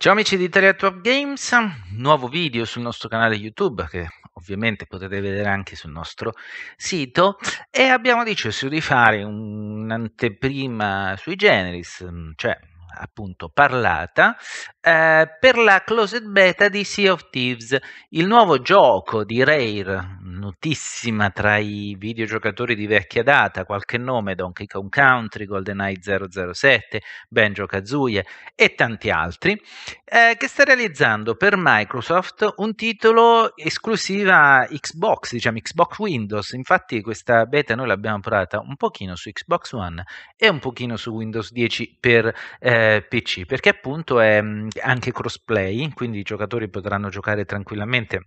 Ciao amici di Italia Tour Games, nuovo video sul nostro canale YouTube che ovviamente potete vedere anche sul nostro sito e abbiamo deciso di fare un'anteprima sui generis, cioè appunto parlata, eh, per la closed beta di Sea of Thieves, il nuovo gioco di Rare, notissima tra i videogiocatori di vecchia data, qualche nome, Donkey Kong Country, GoldenEye 007, Banjo Kazooie e tanti altri, eh, che sta realizzando per Microsoft un titolo esclusiva Xbox, diciamo Xbox Windows, infatti questa beta noi l'abbiamo provata un pochino su Xbox One e un pochino su Windows 10 per eh, eh, PC, perché appunto è mm, anche crossplay, quindi i giocatori potranno giocare tranquillamente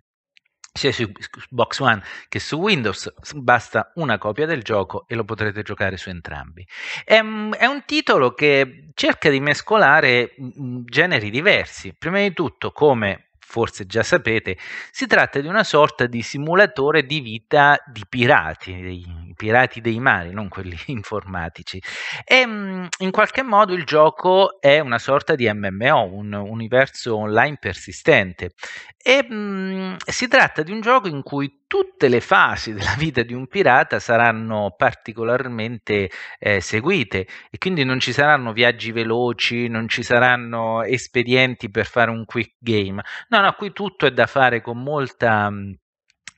sia su Xbox One che su Windows, basta una copia del gioco e lo potrete giocare su entrambi. È, mm, è, un titolo che cerca di mescolare mm, generi diversi, prima di tutto come forse già sapete, si tratta di una sorta di simulatore di vita di pirati, i pirati dei mari, non quelli informatici. E ehm, in qualche modo il gioco è una sorta di MMO, un universo online persistente. E ehm, mh, si tratta di un gioco in cui tutte le fasi della vita di un pirata saranno particolarmente eh, seguite e quindi non ci saranno viaggi veloci, non ci saranno espedienti per fare un quick game. No, no, qui tutto è da fare con molta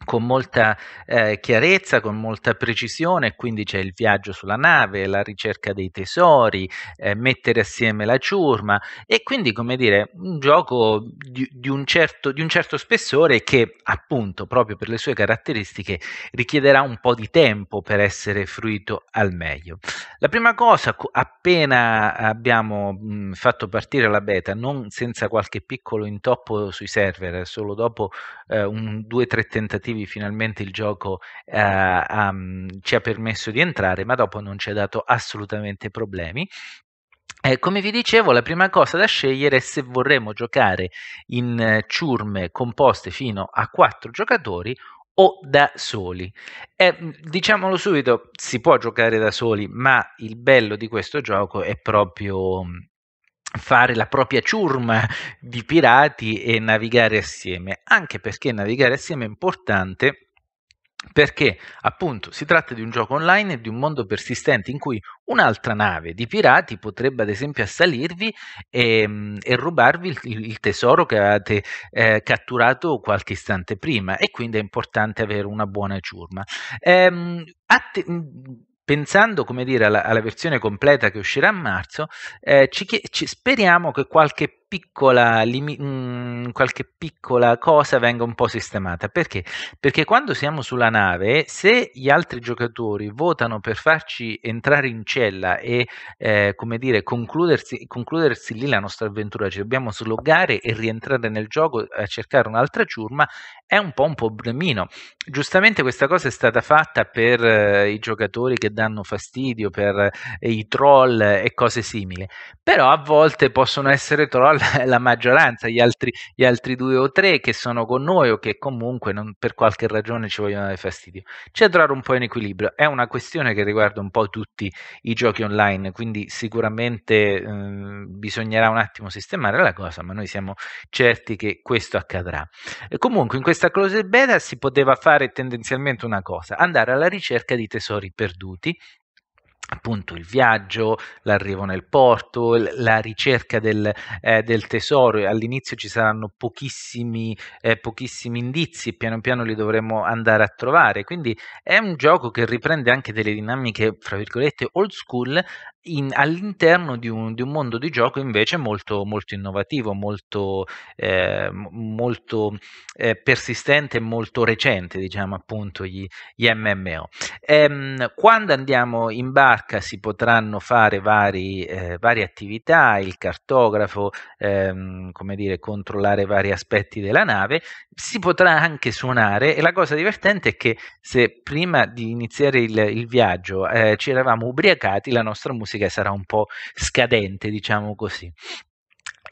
con molta eh, chiarezza, con molta precisione, quindi c'è il viaggio sulla nave, la ricerca dei tesori, eh, mettere assieme la ciurma e quindi come dire un gioco di, di, un certo, di, un certo, spessore che appunto proprio per le sue caratteristiche richiederà un po' di tempo per essere fruito al meglio. La prima cosa, appena abbiamo mh, mm, fatto partire la beta, non senza qualche piccolo intoppo sui server, solo dopo eh, un o tre tentativi motivi finalmente il gioco eh, um, ci ha permesso di entrare, ma dopo non ci ha dato assolutamente problemi. Eh, come vi dicevo, la prima cosa da scegliere è se vorremmo giocare in eh, ciurme composte fino a quattro giocatori o da soli. Eh, diciamolo subito, si può giocare da soli, ma il bello di questo gioco è proprio mm, fare la propria ciurma di pirati e navigare assieme, anche perché navigare assieme è importante perché appunto si tratta di un gioco online e di un mondo persistente in cui un'altra nave di pirati potrebbe ad esempio assalirvi e, mm, e rubarvi il, il, tesoro che avevate eh, catturato qualche istante prima e quindi è importante avere una buona ciurma. Ehm, att- mm, pensando come dire, alla, alla versione completa che uscirà a marzo, eh, ci, ci, speriamo che qualche piccola, lim- mm, qualche piccola cosa venga un po' sistemata. Perché? Perché quando siamo sulla nave, se gli altri giocatori votano per farci entrare in cella e, eh, come dire, concludersi, concludersi lì la nostra avventura, ci dobbiamo slogare e rientrare nel gioco a cercare un'altra ciurma, è un po' un problemino. Giustamente questa cosa è stata fatta per eh, i giocatori che danno fastidio, per eh, i troll e cose simili, però a volte possono essere troll la, maggioranza, gli altri, gli altri, due o tre che sono con noi o che comunque non, per qualche ragione ci vogliono dare fastidio. C'è trovare un po' in equilibrio, è una questione che riguarda un po' tutti i giochi online, quindi sicuramente eh, bisognerà un attimo sistemare la cosa, ma noi siamo certi che questo accadrà. E comunque in questa closed beta si poteva fare tendenzialmente una cosa, andare alla ricerca di tesori perduti appunto il viaggio, l'arrivo nel porto, la ricerca del, eh, del tesoro. All'inizio ci saranno pochissimi, eh, pochissimi indizi piano piano li dovremo andare a trovare. Quindi è un gioco che riprende anche delle dinamiche, fra virgolette, old school, in, all'interno di un, di un, mondo di gioco invece molto, molto innovativo, molto, eh, molto eh, persistente e molto recente, diciamo appunto gli, gli MMO. Ehm, quando andiamo in barca si potranno fare vari, eh, varie attività, il cartografo, ehm, come dire, controllare vari aspetti della nave, si potrà anche suonare e la cosa divertente è che se prima di iniziare il, il viaggio eh, ci eravamo ubriacati, la nostra musica musica sarà un po' scadente, diciamo così.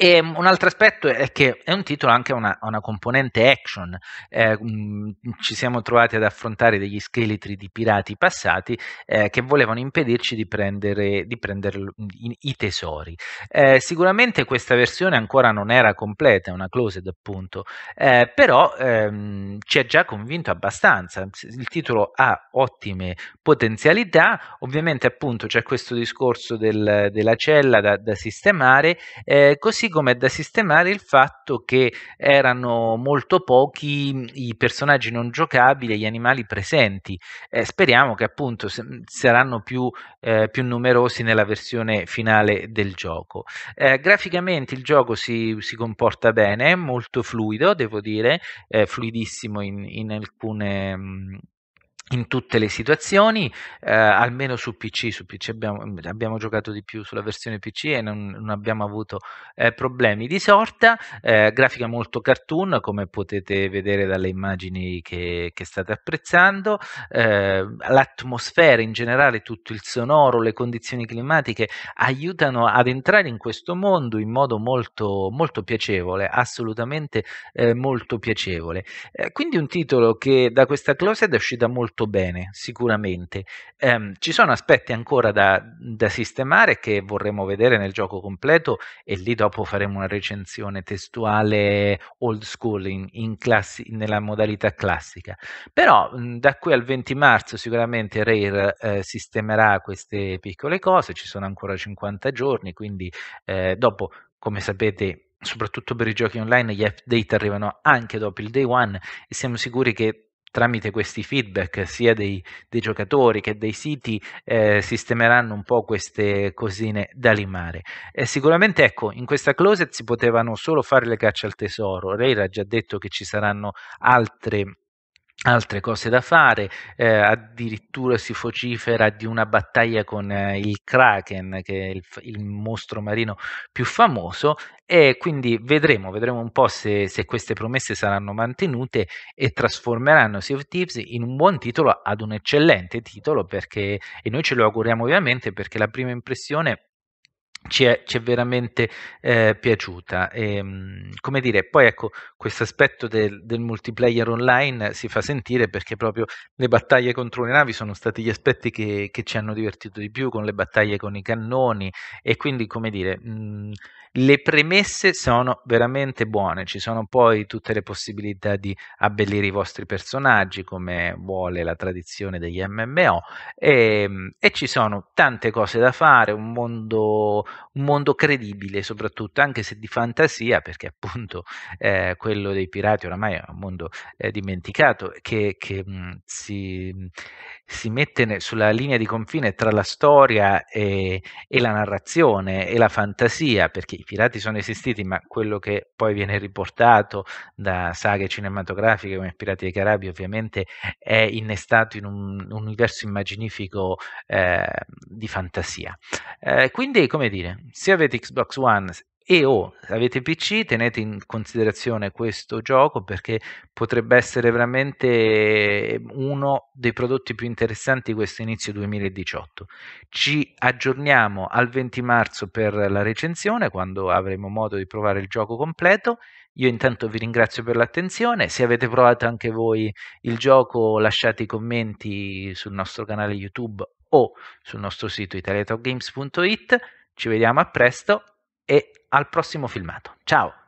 E ehm, un altro aspetto è che è un titolo anche una, una componente action. Eh, mm, ci siamo trovati ad affrontare degli scheletri di pirati passati eh, che volevano impedirci di prendere, di prendere i, i tesori. Eh, sicuramente questa versione ancora non era completa, è una closed appunto, eh, però ehm, ci ha già convinto abbastanza. Il titolo ha ottime potenzialità, ovviamente appunto c'è questo discorso del, della cella da, da sistemare, eh, così come è da sistemare il fatto che erano molto pochi i personaggi non giocabili e gli animali presenti. Eh, speriamo che appunto mm, saranno più, eh, più, numerosi nella versione finale del gioco. Eh, graficamente il gioco si, si, comporta bene, molto fluido, devo dire, fluidissimo in, in alcune mm, in tutte le situazioni, eh, almeno su PC, su PC abbiamo, abbiamo, giocato di più sulla versione PC e non, non abbiamo avuto eh, problemi di sorta, eh, grafica molto cartoon come potete vedere dalle immagini che, che state apprezzando, eh, l'atmosfera in generale, tutto il sonoro, le condizioni climatiche aiutano ad entrare in questo mondo in modo molto, molto piacevole, assolutamente eh, molto piacevole. Eh, quindi un titolo che da questa closet è uscita molto fatto bene, sicuramente. Um, ci sono aspetti ancora da, da, sistemare che vorremmo vedere nel gioco completo e lì dopo faremo una recensione testuale old school in, in classi- nella modalità classica. Però mh, da qui al 20 marzo sicuramente Rare eh, sistemerà queste piccole cose, ci sono ancora 50 giorni, quindi eh, dopo, come sapete, soprattutto per i giochi online, gli update arrivano anche dopo il day one e siamo sicuri che tramite questi feedback sia dei, dei giocatori che dei siti eh, sistemeranno un po' queste cosine da limare. E sicuramente ecco, in questa closet si potevano solo fare le cacce al tesoro, Reira ha già detto che ci saranno altre altre cose da fare, eh, addirittura si vocifera di una battaglia con eh, il Kraken, che è il, il, mostro marino più famoso, e quindi vedremo, vedremo un po' se, se, queste promesse saranno mantenute e trasformeranno Sea of Thieves in un buon titolo ad un eccellente titolo, perché, e noi ce lo auguriamo ovviamente perché la prima impressione ci è, ci è, veramente eh, piaciuta. E, ehm, come dire, poi ecco, questo aspetto del, del, multiplayer online si fa sentire perché proprio le battaglie contro le navi sono stati gli aspetti che, che ci hanno divertito di più, con le battaglie con i cannoni e quindi, come dire, mh, mm, le premesse sono veramente buone, ci sono poi tutte le possibilità di abbellire i vostri personaggi come vuole la tradizione degli MMO e, ehm, e ci sono tante cose da fare, un mondo un mondo credibile soprattutto, anche se di fantasia, perché appunto eh, quello dei pirati oramai è un mondo eh, dimenticato, che, che mh, mm, si, si, mette ne, sulla linea di confine tra la storia e, e, la narrazione e la fantasia, perché i pirati sono esistiti, ma quello che poi viene riportato da saghe cinematografiche come Pirati dei Carabi ovviamente è innestato in un, un universo immaginifico eh, di fantasia. Eh, quindi, come dire, dire, se avete Xbox One e o avete PC, tenete in considerazione questo gioco perché potrebbe essere veramente uno dei prodotti più interessanti di questo inizio 2018. Ci aggiorniamo al 20 marzo per la recensione, quando avremo modo di provare il gioco completo. Io intanto vi ringrazio per l'attenzione, se avete provato anche voi il gioco lasciate i commenti sul nostro canale YouTube o sul nostro sito italiatalkgames.it ci vediamo a presto e al prossimo filmato. Ciao!